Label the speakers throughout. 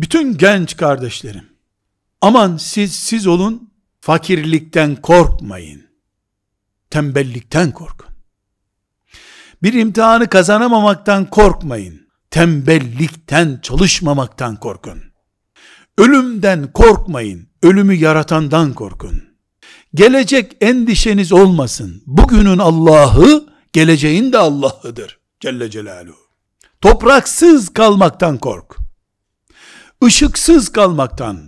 Speaker 1: Bütün genç kardeşlerim, aman siz siz olun, fakirlikten korkmayın. Tembellikten korkun. Bir imtihanı kazanamamaktan korkmayın. Tembellikten, çalışmamaktan korkun. Ölümden korkmayın. Ölümü yaratandan korkun. Gelecek endişeniz olmasın. Bugünün Allah'ı, geleceğin de Allah'ıdır. Celle Celaluhu. Topraksız kalmaktan kork ışıksız kalmaktan,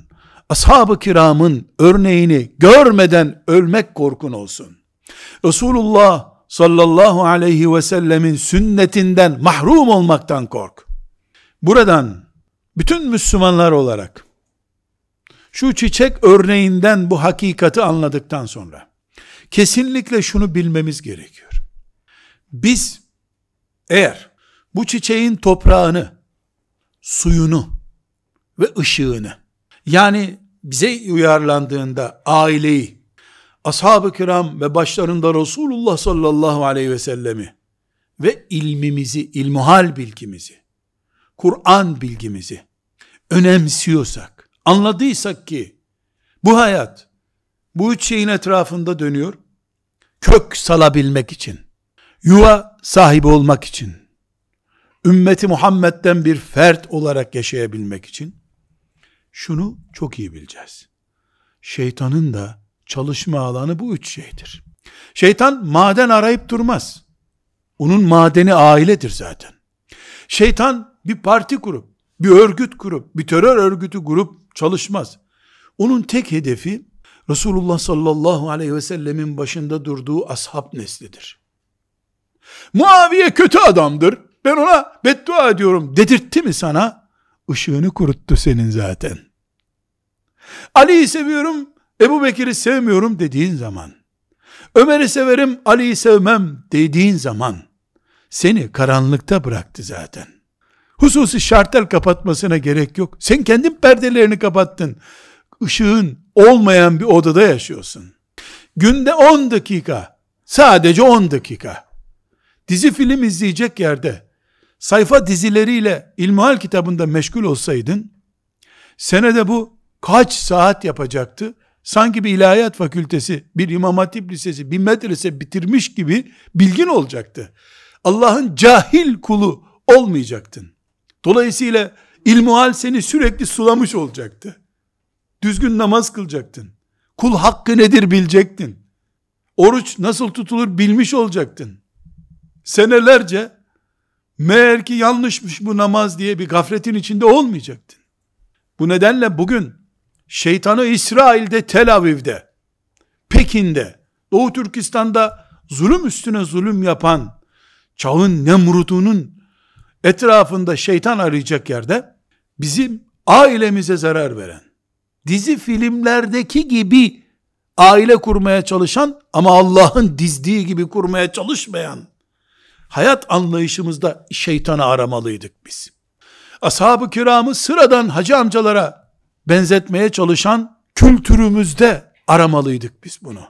Speaker 1: ashab-ı kiramın örneğini görmeden ölmek korkun olsun. Resulullah sallallahu aleyhi ve sellemin sünnetinden mahrum olmaktan kork. Buradan bütün Müslümanlar olarak şu çiçek örneğinden bu hakikati anladıktan sonra kesinlikle şunu bilmemiz gerekiyor. Biz eğer bu çiçeğin toprağını, suyunu, ve ışığını yani bize uyarlandığında aileyi, ashab-ı kiram ve başlarında Resulullah sallallahu aleyhi ve sellemi ve ilmimizi, ilmuhal bilgimizi, Kur'an bilgimizi önemsiyorsak, anladıysak ki bu hayat bu üç şeyin etrafında dönüyor, kök salabilmek için, yuva sahibi olmak için, ümmeti Muhammed'den bir fert olarak yaşayabilmek için, şunu çok iyi bileceğiz. Şeytanın da çalışma alanı bu üç şeydir. Şeytan maden arayıp durmaz. Onun madeni ailedir zaten. Şeytan bir parti kurup, bir örgüt kurup, bir terör örgütü kurup çalışmaz. Onun tek hedefi Resulullah sallallahu aleyhi ve sellemin başında durduğu ashab neslidir. Muaviye kötü adamdır. Ben ona beddua ediyorum dedirtti mi sana? ışığını kuruttu senin zaten. Ali'yi seviyorum, Ebu Bekir'i sevmiyorum dediğin zaman, Ömer'i severim, Ali'yi sevmem dediğin zaman, seni karanlıkta bıraktı zaten. Hususi şartel kapatmasına gerek yok. Sen kendin perdelerini kapattın. Işığın olmayan bir odada yaşıyorsun. Günde 10 dakika, sadece 10 dakika, dizi film izleyecek yerde, sayfa dizileriyle İlmihal kitabında meşgul olsaydın, senede bu kaç saat yapacaktı? Sanki bir ilahiyat fakültesi, bir imam hatip lisesi, bir medrese bitirmiş gibi bilgin olacaktı. Allah'ın cahil kulu olmayacaktın. Dolayısıyla ilmuhal seni sürekli sulamış olacaktı. Düzgün namaz kılacaktın. Kul hakkı nedir bilecektin. Oruç nasıl tutulur bilmiş olacaktın. Senelerce meğer ki yanlışmış bu namaz diye bir gafletin içinde olmayacaktın. Bu nedenle bugün şeytanı İsrail'de, Tel Aviv'de, Pekin'de, Doğu Türkistan'da zulüm üstüne zulüm yapan çağın Nemrut'unun etrafında şeytan arayacak yerde bizim ailemize zarar veren, dizi filmlerdeki gibi aile kurmaya çalışan ama Allah'ın dizdiği gibi kurmaya çalışmayan hayat anlayışımızda şeytanı aramalıydık biz. Ashab-ı kiramı sıradan hacı amcalara benzetmeye çalışan kültürümüzde aramalıydık biz bunu.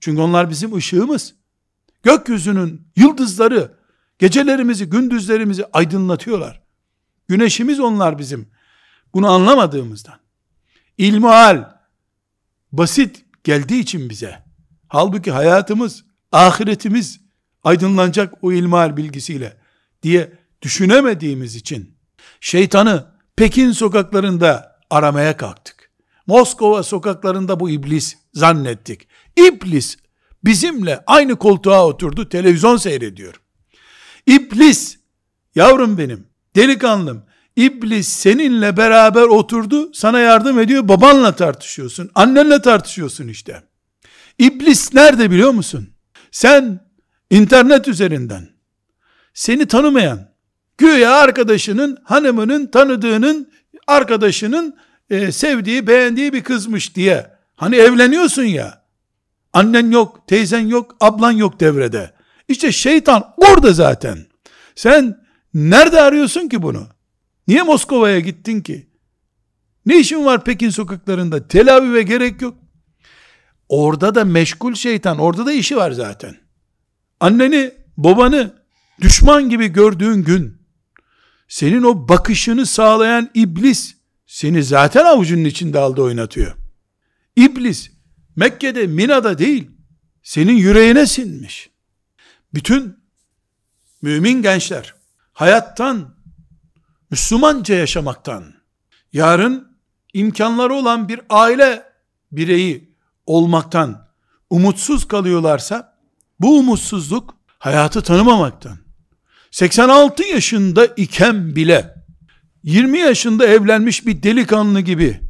Speaker 1: Çünkü onlar bizim ışığımız. Gökyüzünün yıldızları gecelerimizi, gündüzlerimizi aydınlatıyorlar. Güneşimiz onlar bizim. Bunu anlamadığımızdan. İlmihal basit geldiği için bize. Halbuki hayatımız, ahiretimiz aydınlanacak o ilmal bilgisiyle diye düşünemediğimiz için şeytanı Pekin sokaklarında aramaya kalktık. Moskova sokaklarında bu iblis zannettik. İblis bizimle aynı koltuğa oturdu televizyon seyrediyor. İblis yavrum benim delikanlım İblis seninle beraber oturdu, sana yardım ediyor, babanla tartışıyorsun, annenle tartışıyorsun işte. İblis nerede biliyor musun? Sen internet üzerinden seni tanımayan güya arkadaşının hanımının tanıdığının arkadaşının e, sevdiği beğendiği bir kızmış diye hani evleniyorsun ya annen yok teyzen yok ablan yok devrede işte şeytan orada zaten sen nerede arıyorsun ki bunu niye Moskova'ya gittin ki ne işin var Pekin sokaklarında Tel Aviv'e gerek yok orada da meşgul şeytan orada da işi var zaten anneni, babanı düşman gibi gördüğün gün, senin o bakışını sağlayan iblis, seni zaten avucunun içinde aldı oynatıyor. İblis, Mekke'de, Mina'da değil, senin yüreğine sinmiş. Bütün mümin gençler, hayattan, Müslümanca yaşamaktan, yarın imkanları olan bir aile bireyi olmaktan umutsuz kalıyorlarsa, bu umutsuzluk hayatı tanımamaktan. 86 yaşında iken bile 20 yaşında evlenmiş bir delikanlı gibi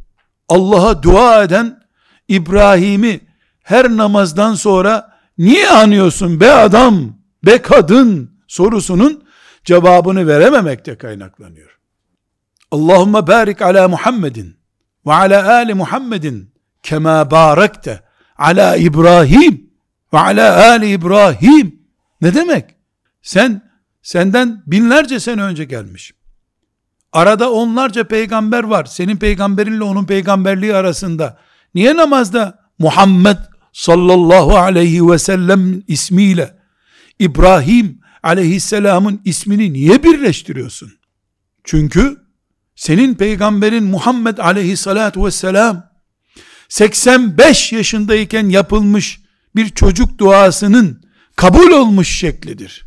Speaker 1: Allah'a dua eden İbrahim'i her namazdan sonra niye anıyorsun be adam, be kadın sorusunun cevabını verememekte kaynaklanıyor. Allahümme barik ala Muhammedin ve ala ali Muhammedin kema barakte ala İbrahim ve ala ali İbrahim. Ne demek? Sen senden binlerce sene önce gelmiş. Arada onlarca peygamber var. Senin peygamberinle onun peygamberliği arasında. Niye namazda Muhammed sallallahu aleyhi ve sellem ismiyle İbrahim aleyhisselamın ismini niye birleştiriyorsun? Çünkü senin peygamberin Muhammed aleyhissalatu vesselam 85 yaşındayken yapılmış bir çocuk duasının kabul olmuş şeklidir.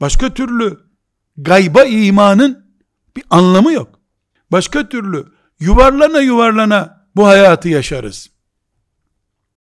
Speaker 1: Başka türlü gayba imanın bir anlamı yok. Başka türlü yuvarlana yuvarlana bu hayatı yaşarız.